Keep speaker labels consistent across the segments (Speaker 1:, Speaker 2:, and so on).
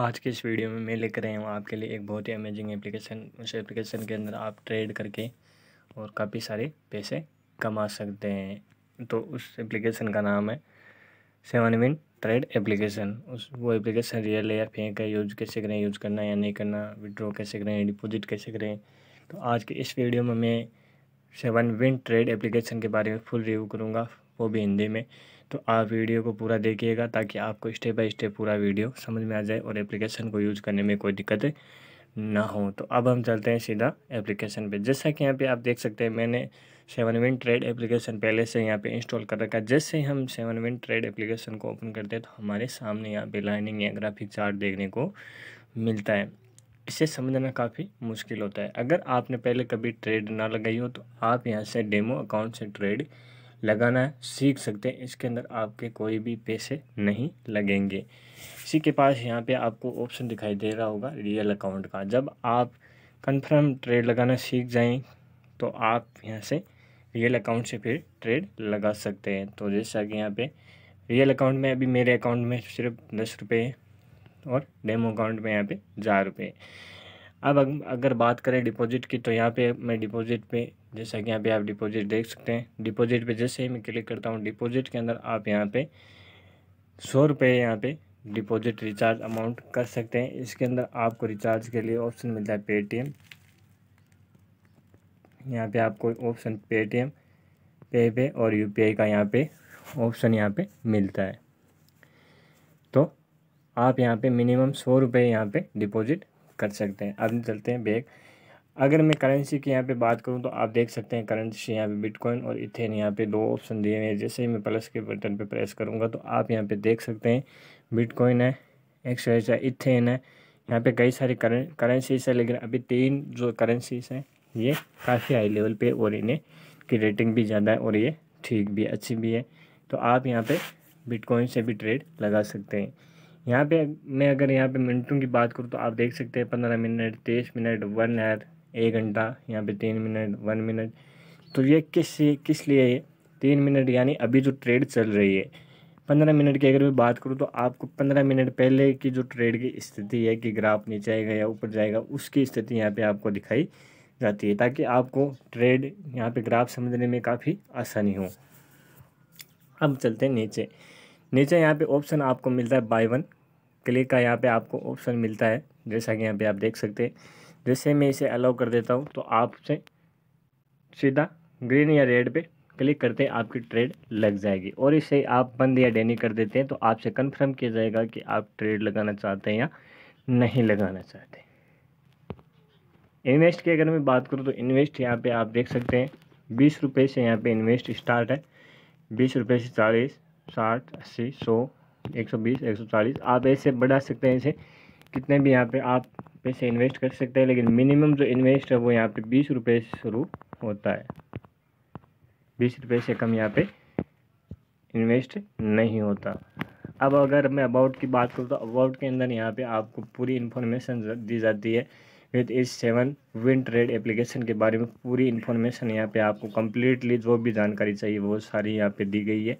Speaker 1: आज के इस वीडियो में मैं लेकर आया हूँ आपके लिए एक बहुत ही अमेजिंग एप्लीकेशन उस एप्लीकेशन के अंदर आप ट्रेड करके और काफ़ी सारे पैसे कमा सकते हैं तो उस एप्लीकेशन का नाम है सेवन विन ट्रेड एप्लीकेशन उस वो एप्लीकेशन रियल है या फेंक है यूज कैसे करें यूज करना या नहीं करना विड्रॉ कैसे करें डिपोजिट कैसे करें तो आज के इस वीडियो में मैं सेवन विन ट्रेड एप्लीकेशन के बारे में फुल रिव्यू करूँगा वो भी हिंदी में तो आप वीडियो को पूरा देखिएगा ताकि आपको स्टेप बाय स्टेप पूरा वीडियो समझ में आ जाए और एप्लीकेशन को यूज़ करने में कोई दिक्कत ना हो तो अब हम चलते हैं सीधा एप्लीकेशन पे जैसा कि यहाँ पे आप देख सकते हैं मैंने सेवन विन ट्रेड एप्लीकेशन पहले से यहाँ पे इंस्टॉल कर रखा है जैसे ही हम सेवन विन ट्रेड एप्लीकेशन को ओपन करते हैं तो हमारे सामने यहाँ पे लाइनिंग या ग्राफिक चार्ट देखने को मिलता है इसे समझना काफ़ी मुश्किल होता है अगर आपने पहले कभी ट्रेड ना लगाई हो तो आप यहाँ से डेमो अकाउंट से ट्रेड लगाना सीख सकते हैं इसके अंदर आपके कोई भी पैसे नहीं लगेंगे इसी के पास यहाँ पे आपको ऑप्शन दिखाई दे रहा होगा रियल अकाउंट का जब आप कंफर्म ट्रेड लगाना सीख जाएं तो आप यहाँ से रियल अकाउंट से फिर ट्रेड लगा सकते हैं तो जैसा कि यहाँ पे रियल अकाउंट में अभी मेरे अकाउंट में सिर्फ दस रुपये और डेमो अकाउंट में यहाँ पे हज़ार रुपये अब अगर बात करें डिपॉजिट की तो यहाँ पे मैं डिपॉजिट पे जैसा कि यहाँ पे आप डिपॉजिट देख सकते हैं डिपॉजिट पे जैसे ही मैं क्लिक करता हूँ डिपॉजिट के अंदर आप यहाँ पे सौ रुपये यहाँ पे डिपॉजिट रिचार्ज अमाउंट कर सकते हैं इसके अंदर आपको रिचार्ज के लिए ऑप्शन मिलता है पेटीएम यहाँ पर आपको ऑप्शन पेटीएम पे पे और यू का यहाँ पर ऑप्शन यहाँ पर मिलता है तो आप यहाँ पे मिनिमम सौ रुपये यहाँ पे डिपॉजिट कर सकते हैं अब चलते हैं बैग अगर मैं करेंसी की यहाँ पे बात करूँ तो आप देख सकते हैं करेंसी यहाँ पे बिटकॉइन और इथेन यहाँ पे दो ऑप्शन दिए हैं जैसे ही मैं प्लस के बटन पे प्रेस करूँगा तो आप यहाँ पे देख सकते हैं बिटकॉइन है एक्स एच है इथेन है यहाँ पे कई सारी करेंसीज है लेकिन अभी तीन जो करेंसीज हैं ये काफ़ी हाई लेवल पर और इन्हें की रेटिंग भी ज़्यादा है और ये ठीक भी अच्छी भी है तो आप यहाँ पर बिटकॉइन से भी ट्रेड लगा सकते हैं यहाँ पे मैं अगर यहाँ पे मिनटों की बात करूँ तो आप देख सकते हैं पंद्रह मिनट तेईस मिनट वन आवर एक घंटा यहाँ पे तीन मिनट वन मिनट तो ये किस किस लिए है तीन मिनट यानी अभी जो ट्रेड चल रही है पंद्रह मिनट की अगर मैं बात करूँ तो आपको पंद्रह मिनट पहले की जो ट्रेड की स्थिति है कि ग्राफ नीचे आएगा या ऊपर जाएगा उसकी स्थिति यहाँ पर आपको दिखाई जाती है ताकि आपको ट्रेड यहाँ पर ग्राफ समझने में काफ़ी आसानी हो अब चलते हैं नीचे नीचे यहाँ पे ऑप्शन आपको मिलता है बाय वन क्लिक का यहाँ पे आपको ऑप्शन मिलता है जैसा कि यहाँ पे आप देख सकते हैं जैसे मैं इसे अलाउ कर देता हूँ तो आपसे सीधा ग्रीन या रेड पे क्लिक करते हैं आपकी ट्रेड लग जाएगी और इसे आप बंद या डेनी कर देते हैं तो आपसे कन्फर्म किया जाएगा कि आप ट्रेड लगाना चाहते हैं या नहीं लगाना चाहते इन्वेस्ट की अगर मैं बात करूँ तो इन्वेस्ट यहाँ पर आप देख सकते हैं बीस रुपये से यहाँ पे इन्वेस्ट स्टार्ट है बीस रुपये से चालीस साठ अस्सी सौ एक सौ बीस एक सौ चालीस आप ऐसे बढ़ा सकते हैं ऐसे कितने भी यहाँ पे आप पैसे इन्वेस्ट कर सकते हैं लेकिन मिनिमम जो इन्वेस्ट है वो यहाँ पे बीस रुपये से शुरू होता है बीस रुपये से कम यहाँ पे इन्वेस्ट नहीं होता अब अगर मैं अबाउट की बात करूँ तो अबाउट के अंदर यहाँ पे आपको पूरी इन्फॉर्मेशन दी जाती है विथ इस सेवन विन ट्रेड एप्लीकेशन के बारे में पूरी इन्फॉर्मेशन यहाँ पे आपको कम्प्लीटली जो भी जानकारी चाहिए वो सारी यहाँ पे दी गई है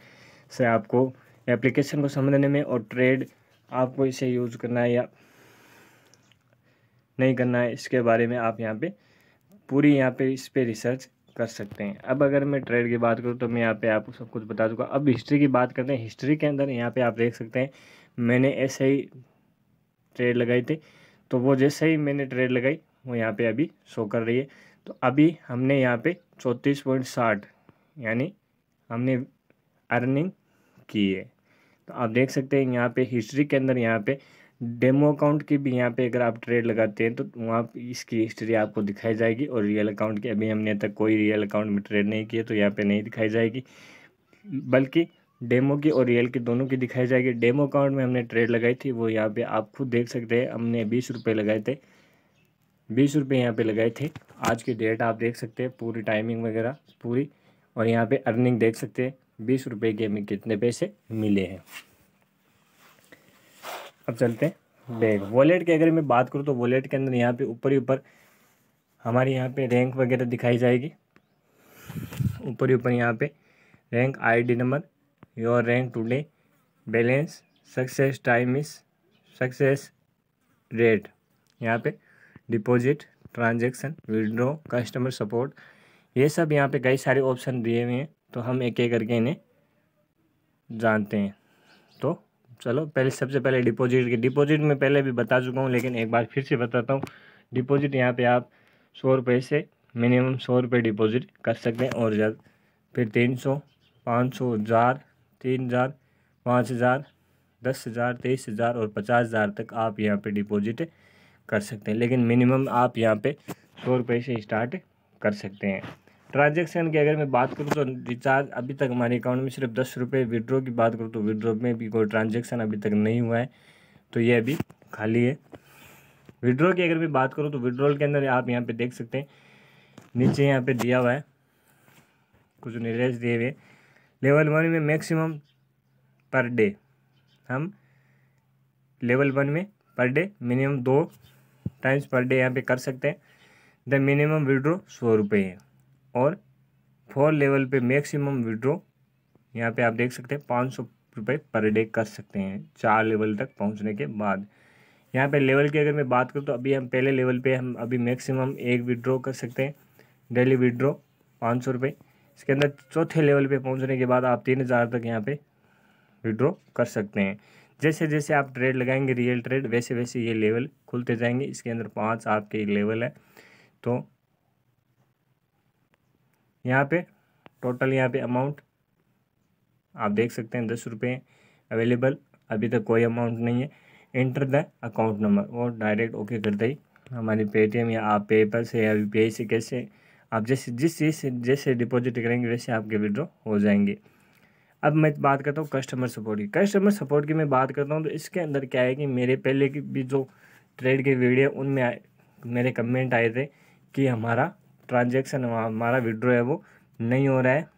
Speaker 1: से आपको एप्लीकेशन को समझने में और ट्रेड आपको इसे यूज़ करना है या नहीं करना है इसके बारे में आप यहाँ पे पूरी यहाँ पे इस पर रिसर्च कर सकते हैं अब अगर मैं ट्रेड की बात करूँ तो मैं यहाँ पे आपको सब कुछ बता चुका अब हिस्ट्री की बात करते हैं हिस्ट्री के अंदर यहाँ पे आप देख सकते हैं मैंने ऐसे ही ट्रेड लगाई थी तो वो जैसे ही मैंने ट्रेड लगाई वो यहाँ पे अभी शो कर रही है तो अभी हमने यहाँ पे चौंतीस पॉइंट साठ यानी हमने अर्निंग की है तो आप देख सकते हैं यहाँ पे हिस्ट्री के अंदर यहाँ पे डेमो अकाउंट की भी यहाँ पे अगर आप ट्रेड लगाते हैं तो वहाँ इसकी हिस्ट्री आपको दिखाई जाएगी और रियल अकाउंट की अभी हमने तक कोई रियल अकाउंट में ट्रेड नहीं किया तो यहाँ पर नहीं दिखाई जाएगी बल्कि डेमो की और रियल की दोनों की दिखाई जाएगी डेमो अकाउंट में हमने ट्रेड लगाई थी वो यहाँ पर आप खुद देख सकते हैं हमने बीस रुपये लगाए थे बीस रुपये यहाँ पर लगाए थे आज की डेट आप देख सकते हैं पूरी टाइमिंग वगैरह पूरी और यहाँ पे अर्निंग देख सकते हैं बीस रुपये के हमें कितने पैसे मिले हैं अब चलते हैं बैग वॉलेट की अगर मैं बात करूँ तो वॉलेट के अंदर यहाँ पे ऊपर ही ऊपर हमारे यहाँ पे रैंक वगैरह दिखाई जाएगी ऊपर ही ऊपर यहाँ पे rank ID number your rank today balance success time इस सक्सेस रेट यहाँ पे deposit transaction withdraw customer support ये सब यहाँ पे कई सारे ऑप्शन दिए हुए हैं तो हम एक एक करके इन्हें जानते हैं तो चलो पहले सबसे पहले डिपॉजिट के डिपॉजिट में पहले भी बता चुका हूँ लेकिन एक बार फिर से बताता हूँ डिपॉजिट यहाँ पे आप सौ रुपये से मिनिमम सौ रुपये डिपॉजिट कर सकते हैं और ज़्यादा फिर तीन सौ पाँच सौ हज़ार तीन हज़ार पाँच हज़ार दस हज़ार तेईस हज़ार और पचास हज़ार तक आप यहाँ पे डिपॉजिट कर सकते हैं लेकिन मिनिमम आप यहाँ पे सौ रुपये से स्टार्ट कर सकते हैं ट्रांजेक्शन की अगर मैं बात करूँ तो रिचार्ज अभी तक हमारे अकाउंट में सिर्फ दस रुपये विड्रो की बात करूँ तो विड्रॉ में भी कोई ट्रांजेक्शन अभी तक नहीं हुआ है तो ये अभी खाली है विड्रॉ की अगर मैं बात करूँ तो विड्रोल के अंदर आप यहाँ पर देख सकते हैं नीचे यहाँ पर दिया हुआ है कुछ निर्देश दिए हुए लेवल वन में मैक्सिमम पर डे हम लेवल वन में पर डे मिनिमम दो टाइम्स पर डे यहाँ पे कर सकते हैं द मिनिमम विड्रो सौ रुपये है और फोर लेवल पे मैक्सिमम विड्रॉ यहाँ पे आप देख सकते हैं पाँच सौ रुपये पर डे कर सकते हैं चार लेवल तक पहुँचने के बाद यहाँ पे लेवल की अगर मैं बात करूँ तो अभी हम पहले लेवल पे हम अभी मैक्सिमम एक विड्रॉ कर सकते हैं डेली विड्रॉ पाँच सौ रुपये इसके अंदर चौथे लेवल पे पहुँचने के बाद आप तीन हज़ार तक यहाँ पे विड्रॉ कर सकते हैं जैसे जैसे आप ट्रेड लगाएंगे रियल ट्रेड वैसे वैसे ये लेवल खुलते जाएंगे इसके अंदर पाँच आपके लेवल है तो यहाँ पे टोटल यहाँ पे अमाउंट आप देख सकते हैं दस रुपये अवेलेबल अभी तक कोई अमाउंट नहीं है एंटर द अकाउंट नंबर और डायरेक्ट ओके करते ही हमारी पेटीएम या आप पेपल से या यू से कैसे आप जैसे जिस चीज़ से जैसे डिपॉजिट करेंगे वैसे आपके विड्रॉ हो जाएंगे अब मैं बात करता हूँ कस्टमर सपोर्ट की कस्टमर सपोर्ट की मैं बात करता हूँ तो इसके अंदर क्या है कि मेरे पहले की भी जो ट्रेड के वीडियो उनमें मेरे कमेंट आए थे कि हमारा ट्रांजेक्शन हमारा विड्रो है वो नहीं हो रहा है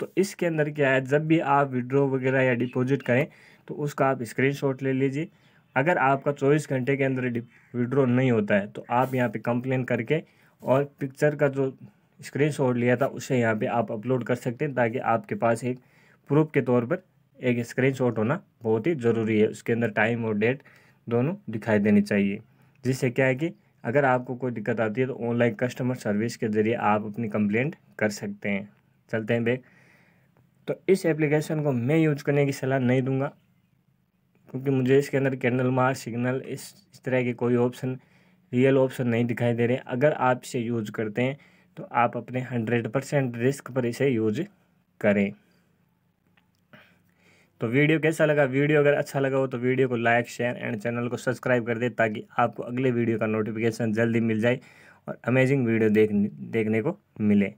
Speaker 1: तो इसके अंदर क्या है जब भी आप विड्रो वगैरह या डिपॉजिट करें तो उसका आप स्क्रीनशॉट ले लीजिए अगर आपका चौबीस घंटे के अंदर विड्रो नहीं होता है तो आप यहाँ पे कंप्लेन करके और पिक्चर का जो स्क्रीनशॉट लिया था उसे यहाँ पे आप अपलोड कर सकते हैं ताकि आपके पास एक प्रूफ के तौर पर एक शॉट होना बहुत ही ज़रूरी है उसके अंदर टाइम और डेट दोनों दिखाई देनी चाहिए जिससे क्या है कि अगर आपको कोई दिक्कत आती है तो ऑनलाइन कस्टमर सर्विस के ज़रिए आप अपनी कंप्लेंट कर सकते हैं चलते हैं बेग तो इस एप्लीकेशन को मैं यूज करने की सलाह नहीं दूंगा क्योंकि मुझे इसके अंदर कैंडल मार सिग्नल इस इस तरह के कोई ऑप्शन रियल ऑप्शन नहीं दिखाई दे रहे अगर आप इसे यूज करते हैं तो आप अपने हंड्रेड परसेंट रिस्क पर इसे यूज करें तो वीडियो कैसा लगा वीडियो अगर अच्छा लगा हो तो वीडियो को लाइक शेयर एंड चैनल को सब्सक्राइब कर दे ताकि आपको अगले वीडियो का नोटिफिकेशन जल्दी मिल जाए और अमेजिंग वीडियो देख देखने को मिले